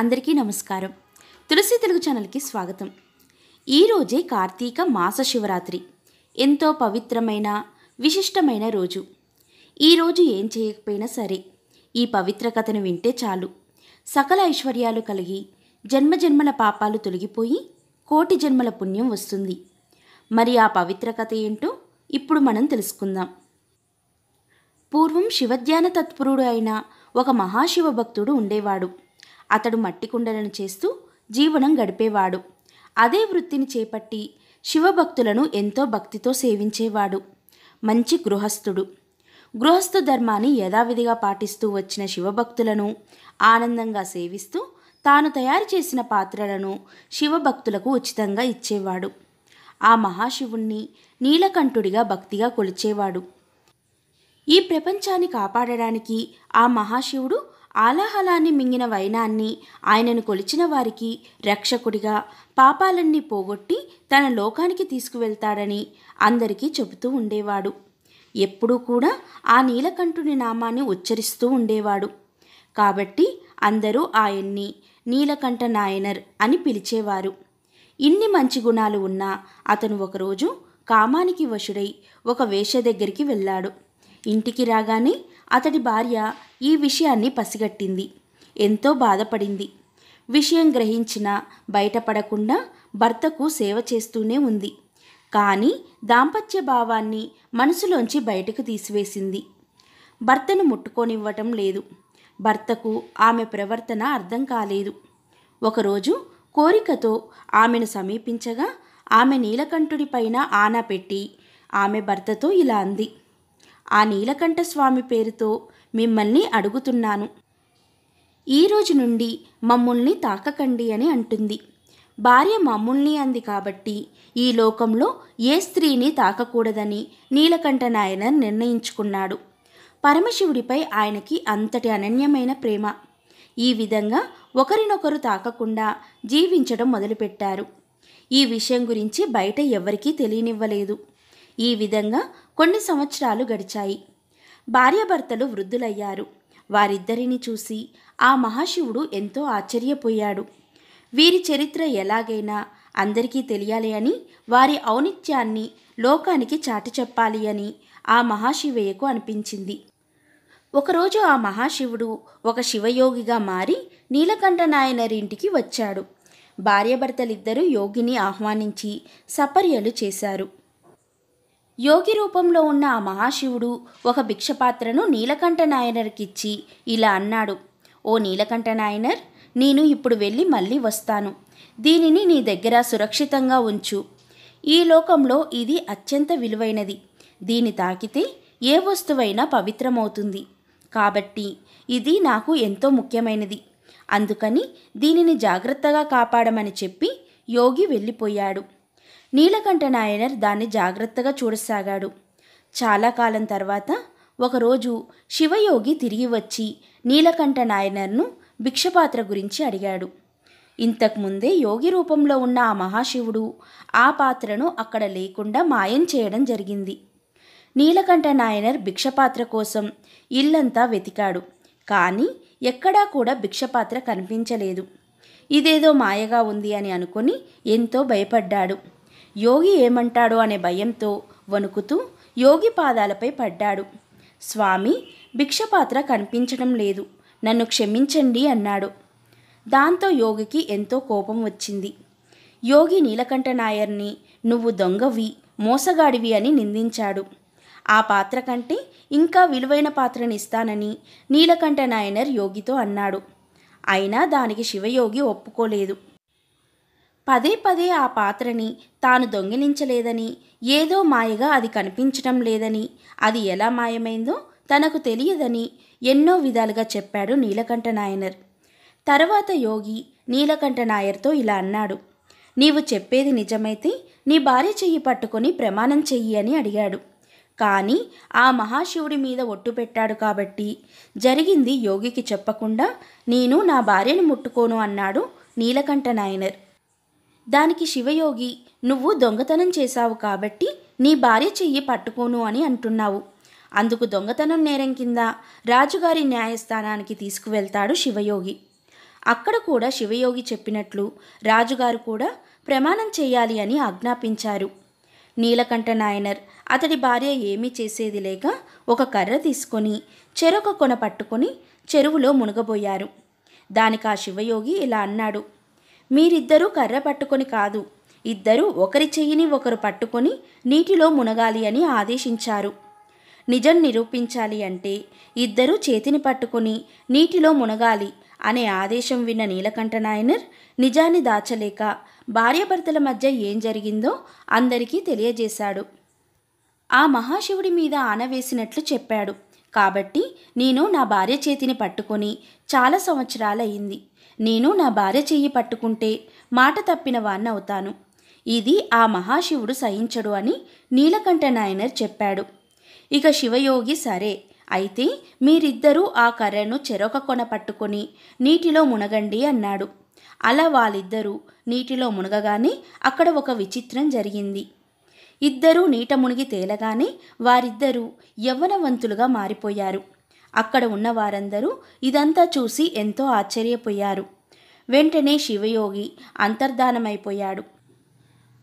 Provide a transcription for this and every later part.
అందరికీ నమస్కారం తులసి తెలుగు ఛానల్కి స్వాగతం ఈరోజే కార్తీక మాస శివరాత్రి ఎంతో పవిత్రమైన విశిష్టమైన రోజు ఈరోజు ఏం చేయకపోయినా సరే ఈ పవిత్ర కథను వింటే చాలు సకల ఐశ్వర్యాలు కలిగి జన్మజన్మల పాపాలు తొలగిపోయి కోటి జన్మల పుణ్యం వస్తుంది మరి ఆ పవిత్ర కథ ఏంటో ఇప్పుడు మనం తెలుసుకుందాం పూర్వం శివధ్యాన తత్పురుడు అయిన ఒక మహాశివ భక్తుడు ఉండేవాడు అతడు మట్టి కుండలను చేస్తూ జీవనం గడిపేవాడు అదే వృత్తిని చేపట్టి శివభక్తులను ఎంతో భక్తితో సేవించేవాడు మంచి గృహస్థుడు గృహస్థు ధర్మాన్ని యథావిధిగా పాటిస్తూ వచ్చిన శివభక్తులను ఆనందంగా సేవిస్తూ తాను తయారు చేసిన పాత్రలను శివభక్తులకు ఉచితంగా ఇచ్చేవాడు ఆ మహాశివుణ్ణి నీలకంఠుడిగా భక్తిగా కొలిచేవాడు ఈ ప్రపంచాన్ని కాపాడడానికి ఆ మహాశివుడు ఆలాహలాన్ని మింగిన వైనాన్ని ఆయనను కొలిచిన వారికి రక్షకుడిగా పాపాలన్నీ పోగొట్టి తన లోకానికి తీసుకువెళ్తాడని అందరికీ చెబుతూ ఉండేవాడు ఎప్పుడూ కూడా ఆ నీలకంఠుని నామాన్ని ఉచ్చరిస్తూ ఉండేవాడు కాబట్టి అందరూ ఆయన్ని నీలకంఠ నాయనర్ అని పిలిచేవారు ఇన్ని మంచి గుణాలు ఉన్నా అతను ఒకరోజు కామానికి వశుడై ఒక వేష దగ్గరికి వెళ్ళాడు ఇంటికి రాగానే అతడి భార్య ఈ విషయాన్ని పసిగట్టింది ఎంతో బాధపడింది విషయం గ్రహించిన బయటపడకుండా భర్తకు సేవ చేస్తూనే ఉంది కానీ దాంపత్య భావాన్ని మనసులోంచి బయటకు తీసివేసింది భర్తను ముట్టుకోనివ్వటం లేదు భర్తకు ఆమె ప్రవర్తన అర్థం కాలేదు ఒకరోజు కోరికతో ఆమెను సమీపించగా ఆమె నీలకంఠుడిపైన ఆనా పెట్టి ఆమె భర్తతో ఇలా అంది ఆ నీలకంఠస్వామి పేరుతో మిమ్మల్ని అడుగుతున్నాను ఈరోజు నుండి మమ్ముల్ని తాకకండి అని అంటుంది భార్య మమ్ముల్ని అంది కాబట్టి ఈ లోకంలో ఏ స్త్రీని తాకకూడదని నీలకంఠ నాయన నిర్ణయించుకున్నాడు పరమశివుడిపై ఆయనకి అంతటి అనన్యమైన ప్రేమ ఈ విధంగా ఒకరినొకరు తాకకుండా జీవించడం మొదలుపెట్టారు ఈ విషయం గురించి బయట ఎవరికీ తెలియనివ్వలేదు ఈ విధంగా కొన్ని సంవత్సరాలు గడిచాయి భార్యభర్తలు వృద్ధులయ్యారు వారిద్దరిని చూసి ఆ మహాశివుడు ఎంతో ఆశ్చర్యపోయాడు వీరి చరిత్ర ఎలాగైనా అందరికీ తెలియాలి అని వారి ఔనిత్యాన్ని లోకానికి చాటి చెప్పాలి అని ఆ మహాశివయ్యకు అనిపించింది ఒకరోజు ఆ మహాశివుడు ఒక శివయోగిగా మారి నీలకంఠ నాయనరింటికి వచ్చాడు భార్యభర్తలిద్దరూ యోగిని ఆహ్వానించి సపర్యలు చేశారు యోగి రూపంలో ఉన్న ఆ మహాశివుడు ఒక భిక్షపాత్రను నీలకంఠ నాయనర్కిచ్చి ఇలా అన్నాడు ఓ నీలకంఠ నాయనర్ నేను ఇప్పుడు వెళ్ళి మళ్ళీ వస్తాను దీనిని నీ దగ్గర సురక్షితంగా ఉంచు ఈ లోకంలో ఇది అత్యంత విలువైనది దీని తాకితే ఏ వస్తువైనా పవిత్రమవుతుంది కాబట్టి ఇది నాకు ఎంతో ముఖ్యమైనది అందుకని దీనిని జాగ్రత్తగా కాపాడమని చెప్పి యోగి వెళ్ళిపోయాడు నీలకంఠ నాయనర్ దాన్ని జాగ్రత్తగా చూడసాగాడు చాలా కాలం తర్వాత ఒకరోజు శివయోగి తిరిగి వచ్చి నీలకంఠ నాయనర్ను భిక్షపాత్ర గురించి అడిగాడు ఇంతకుముందే యోగి రూపంలో ఉన్న ఆ మహాశివుడు ఆ పాత్రను అక్కడ లేకుండా మాయం చేయడం జరిగింది నీలకంఠ నాయనర్ భిక్షపాత్ర కోసం ఇల్లంతా వెతికాడు కానీ ఎక్కడా కూడా భిక్షపాత్ర కనిపించలేదు ఇదేదో మాయగా ఉంది అని అనుకుని ఎంతో భయపడ్డాడు యోగి ఏమంటాడు అనే భయంతో వణుకుతూ యోగి పాదాలపై పడ్డాడు స్వామి భిక్షపాత్ర కనిపించడం లేదు నన్ను క్షమించండి అన్నాడు దాంతో యోగికి ఎంతో కోపం వచ్చింది యోగి నీలకంఠ నాయర్ని నువ్వు దొంగవి మోసగాడివి అని నిందించాడు ఆ పాత్ర కంటే ఇంకా విలువైన పాత్రని ఇస్తానని నీలకంఠ నాయనర్ యోగితో అన్నాడు అయినా దానికి శివయోగి ఒప్పుకోలేదు పదే పదే ఆ పాత్రని తాను దొంగిలించలేదని ఏదో మాయగా అది కనిపించడం లేదని అది ఎలా మాయమైందో తనకు తెలియదని ఎన్నో విధాలుగా చెప్పాడు నీలకంఠ నాయనర్ తర్వాత యోగి నీలకంఠ నాయర్తో ఇలా అన్నాడు నీవు చెప్పేది నిజమైతే నీ భార్య చెయ్యి పట్టుకొని ప్రమాణం చెయ్యి అని అడిగాడు కానీ ఆ మహాశివుడి మీద ఒట్టు పెట్టాడు కాబట్టి జరిగింది యోగికి చెప్పకుండా నేను నా భార్యను ముట్టుకోను అన్నాడు నీలకంఠ నాయనర్ దానికి శివయోగి నువ్వు దొంగతనం చేశావు కాబట్టి నీ భార్య చెయ్యి పట్టుకోను అని అంటున్నావు అందుకు దొంగతనం నేరం కింద రాజుగారి న్యాయస్థానానికి తీసుకువెళ్తాడు శివయోగి అక్కడ కూడా శివయోగి చెప్పినట్లు రాజుగారు కూడా ప్రమాణం చేయాలి అని ఆజ్ఞాపించారు నీలకంఠ నాయనర్ అతడి భార్య ఏమీ చేసేది లేక ఒక కర్ర తీసుకొని చెరొక కొన పట్టుకొని చెరువులో మునగబోయారు దానికి ఆ శివయోగి ఇలా అన్నాడు మీరిద్దరూ కర్ర పట్టుకొని కాదు ఇద్దరూ ఒకరి చెయ్యిని ఒకరు పట్టుకొని నీటిలో మునగాలి అని ఆదేశించారు నిజం నిరూపించాలి అంటే ఇద్దరూ చేతిని పట్టుకొని నీటిలో మునగాలి అనే ఆదేశం విన్న నీలకంఠ నాయనర్ నిజాన్ని దాచలేక భార్యాభర్తల మధ్య ఏం జరిగిందో అందరికీ తెలియజేశాడు ఆ మహాశివుడి మీద ఆనవేసినట్లు చెప్పాడు కాబట్టి నేను నా భార్య చేతిని పట్టుకొని చాలా సంవత్సరాలయ్యింది నేను నా భార్య చెయ్యి పట్టుకుంటే మాట తప్పిన అవుతాను ఇది ఆ మహాశివుడు సహించడు అని నీలకంఠ నాయనర్ చెప్పాడు ఇక శివయోగి సరే అయితే మీరిద్దరూ ఆ కర్రను చెరొక కొన పట్టుకొని నీటిలో మునగండి అన్నాడు అలా వాళ్ళిద్దరూ నీటిలో మునగగానే అక్కడ ఒక విచిత్రం జరిగింది ఇద్దరూ నీట మునిగి తేలగానే వారిద్దరూ యవ్వనవంతులుగా మారిపోయారు అక్కడ ఉన్న వారందరూ ఇదంతా చూసి ఎంతో ఆశ్చర్యపోయారు వెంటనే శివయోగి అంతర్ధానమైపోయాడు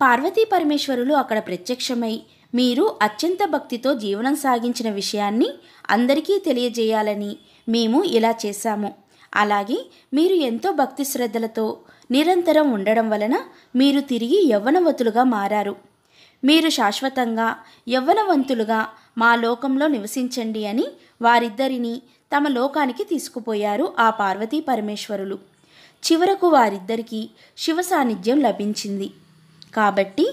పార్వతీ పరమేశ్వరులు అక్కడ ప్రత్యక్షమై మీరు అత్యంత భక్తితో జీవనం సాగించిన విషయాన్ని అందరికీ తెలియజేయాలని మేము ఇలా చేశాము అలాగే మీరు ఎంతో భక్తి శ్రద్ధలతో నిరంతరం ఉండడం వలన మీరు తిరిగి యవ్వనవతులుగా మారారు మీరు శాశ్వతంగా యవ్వనవంతులుగా మా లోకంలో నివసించండి అని వారిద్దరినీ తమ లోకానికి తీసుకుపోయారు ఆ పార్వతీ పరమేశ్వరులు చివరకు వారిద్దరికీ శివ సాన్నిధ్యం లభించింది కాబట్టి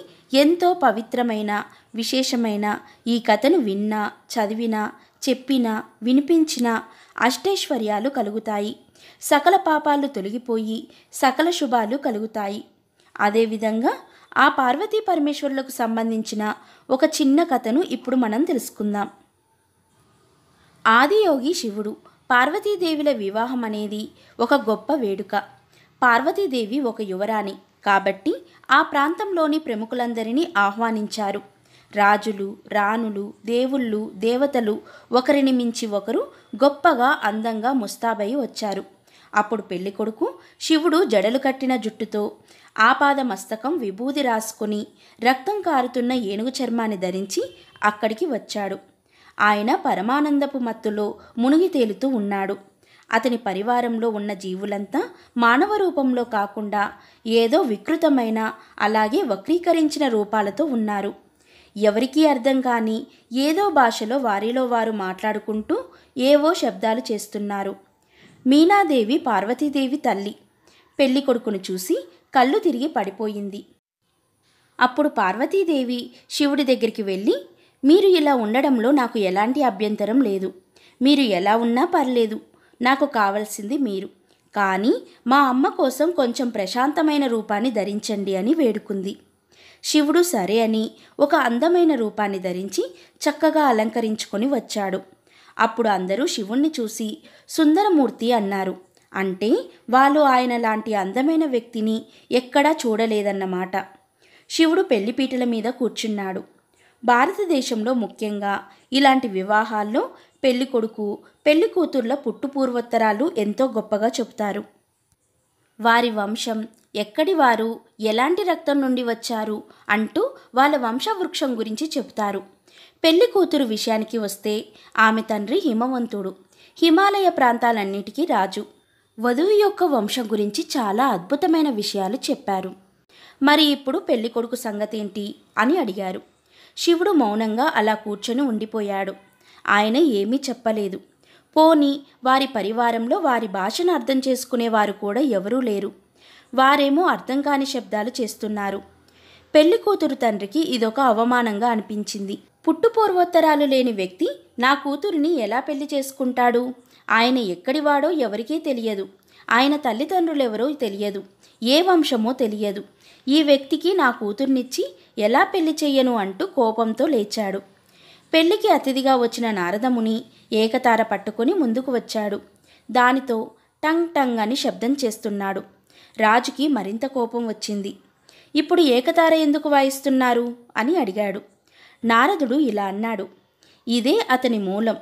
ఎంతో పవిత్రమైన విశేషమైన ఈ కథను విన్నా చదివినా చెప్పినా వినిపించినా అష్టైశ్వర్యాలు కలుగుతాయి సకల పాపాలు తొలగిపోయి సకల శుభాలు కలుగుతాయి అదేవిధంగా ఆ పార్వతీ పరమేశ్వరులకు సంబంధించిన ఒక చిన్న కథను ఇప్పుడు మనం తెలుసుకుందాం ఆదియోగి శివుడు పార్వతీదేవిల వివాహం అనేది ఒక గొప్ప వేడుక పార్వతీదేవి ఒక యువరాణి కాబట్టి ఆ ప్రాంతంలోని ప్రముఖులందరినీ ఆహ్వానించారు రాజులు రాణులు దేవుళ్ళు దేవతలు ఒకరిని మించి ఒకరు గొప్పగా అందంగా ముస్తాబయి వచ్చారు అప్పుడు పెళ్ళికొడుకు శివుడు జడలు కట్టిన జుట్టుతో ఆపాద మస్తకం విభూది రాసుకుని రక్తం కారుతున్న ఏనుగు చర్మాన్ని ధరించి అక్కడికి వచ్చాడు ఆయన పరమానందపు మత్తులో మునిగి తేలుతూ ఉన్నాడు అతని పరివారంలో ఉన్న జీవులంతా మానవ రూపంలో కాకుండా ఏదో వికృతమైన అలాగే వక్రీకరించిన రూపాలతో ఉన్నారు ఎవరికీ అర్థం కాని ఏదో భాషలో వారిలో వారు మాట్లాడుకుంటూ ఏవో శబ్దాలు చేస్తున్నారు మీనాదేవి పార్వతీదేవి తల్లి పెళ్లి కొడుకును చూసి కళ్ళు తిరిగి పడిపోయింది అప్పుడు పార్వతీదేవి శివుడి దగ్గరికి వెళ్ళి మీరు ఇలా ఉండడంలో నాకు ఎలాంటి అభ్యంతరం లేదు మీరు ఎలా ఉన్నా పర్లేదు నాకు కావలసింది మీరు కానీ మా అమ్మ కోసం కొంచెం ప్రశాంతమైన రూపాన్ని ధరించండి అని వేడుకుంది శివుడు సరే అని ఒక అందమైన రూపాన్ని ధరించి చక్కగా అలంకరించుకొని వచ్చాడు అప్పుడు అందరూ శివుణ్ణి చూసి సుందరమూర్తి అన్నారు అంటే వాళ్ళు ఆయన లాంటి అందమైన వ్యక్తిని ఎక్కడా చూడలేదన్నమాట శివుడు పెళ్లిపీటల మీద కూర్చున్నాడు భారతదేశంలో ముఖ్యంగా ఇలాంటి వివాహాల్లో పెళ్లి కొడుకు పెళ్లి కూతుర్ల పుట్టుపూర్వోత్తరాలు ఎంతో గొప్పగా చెబుతారు వారి వంశం ఎక్కడి వారు ఎలాంటి రక్తం నుండి వచ్చారు అంటూ వాళ్ళ వంశవృక్షం గురించి చెబుతారు పెళ్లి కూతురు విషయానికి వస్తే ఆమె తండ్రి హిమవంతుడు హిమాలయ ప్రాంతాలన్నిటికీ రాజు వధువు యొక్క వంశం గురించి చాలా అద్భుతమైన విషయాలు చెప్పారు మరి ఇప్పుడు పెళ్లి కొడుకు సంగతేంటి అని అడిగారు శివుడు మౌనంగా అలా కూర్చొని ఉండిపోయాడు ఆయన ఏమీ చెప్పలేదు పోని వారి పరివారంలో వారి భాషను అర్థం చేసుకునేవారు కూడా ఎవరూ లేరు వారేమో అర్థం కాని శబ్దాలు చేస్తున్నారు పెళ్లి కూతురు తండ్రికి ఇదొక అవమానంగా అనిపించింది పుట్టు పూర్వోత్తరాలు లేని వ్యక్తి నా కూతురిని ఎలా పెళ్లి చేసుకుంటాడు ఆయన ఎక్కడివాడో ఎవరికీ తెలియదు ఆయన తల్లిదండ్రులెవరో తెలియదు ఏ వంశమో తెలియదు ఈ వ్యక్తికి నా కూతుర్నిచ్చి ఎలా పెళ్లి చెయ్యను అంటూ కోపంతో లేచాడు పెళ్లికి అతిథిగా వచ్చిన నారదముని ఏకతార పట్టుకుని ముందుకు వచ్చాడు దానితో టంగ్ టంగ్ అని శబ్దం చేస్తున్నాడు రాజుకి మరింత కోపం వచ్చింది ఇప్పుడు ఏకతార ఎందుకు వాయిస్తున్నారు అని అడిగాడు నారదుడు ఇలా అన్నాడు ఇదే అతని మూలం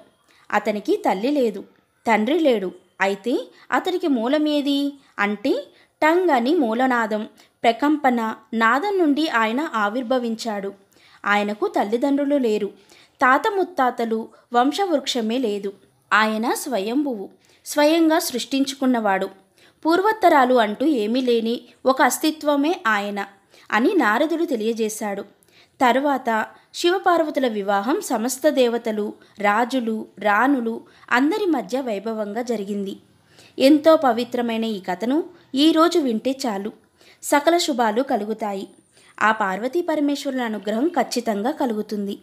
అతనికి తల్లి లేదు తండ్రి లేడు అయితే అతనికి మూలమేది అంటే టంగ్ అని మూలనాదం ప్రకంపన నాదం నుండి ఆయన ఆవిర్భవించాడు ఆయనకు తల్లిదండ్రులు లేరు తాత ముత్తాతలు వంశవృక్షమే లేదు ఆయన స్వయంభువు స్వయంగా సృష్టించుకున్నవాడు పూర్వత్తరాలు అంటూ ఏమీ లేని ఒక అస్తిత్వమే ఆయన అని నారదుడు తెలియజేశాడు తరువాత శివపార్వతుల వివాహం సమస్త దేవతలు రాజులు రాణులు అందరి మధ్య వైభవంగా జరిగింది ఎంతో పవిత్రమైన ఈ కథను ఈరోజు వింటే చాలు సకల శుభాలు కలుగుతాయి ఆ పార్వతీ పరమేశ్వరుల అనుగ్రహం ఖచ్చితంగా కలుగుతుంది